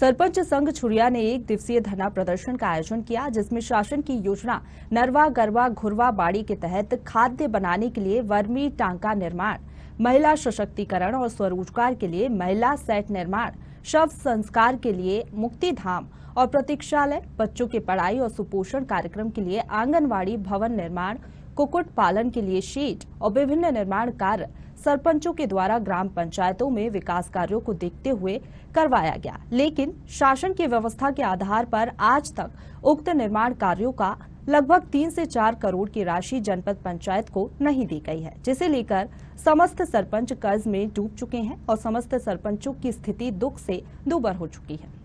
सरपंच संघ छुड़िया ने एक दिवसीय धरना प्रदर्शन का आयोजन किया जिसमें शासन की योजना नरवा गरवा घुरवा बाड़ी के तहत खाद्य बनाने के लिए वर्मी टांका निर्माण महिला सशक्तिकरण और स्वरोजगार के लिए महिला सेट निर्माण शव संस्कार के लिए मुक्ति धाम और प्रतीक्षालय बच्चों के पढ़ाई और सुपोषण कार्यक्रम के लिए आंगनवाड़ी भवन निर्माण कुकुट पालन के लिए शीट और विभिन्न निर्माण कार्य सरपंचों के द्वारा ग्राम पंचायतों में विकास कार्यों को देखते हुए करवाया गया लेकिन शासन की व्यवस्था के आधार पर आज तक उक्त निर्माण कार्यों का लगभग तीन से चार करोड़ की राशि जनपद पंचायत को नहीं दी गई है जिसे लेकर समस्त सरपंच कर्ज में डूब चुके हैं और समस्त सरपंचों की स्थिति दुख से दूबर हो चुकी है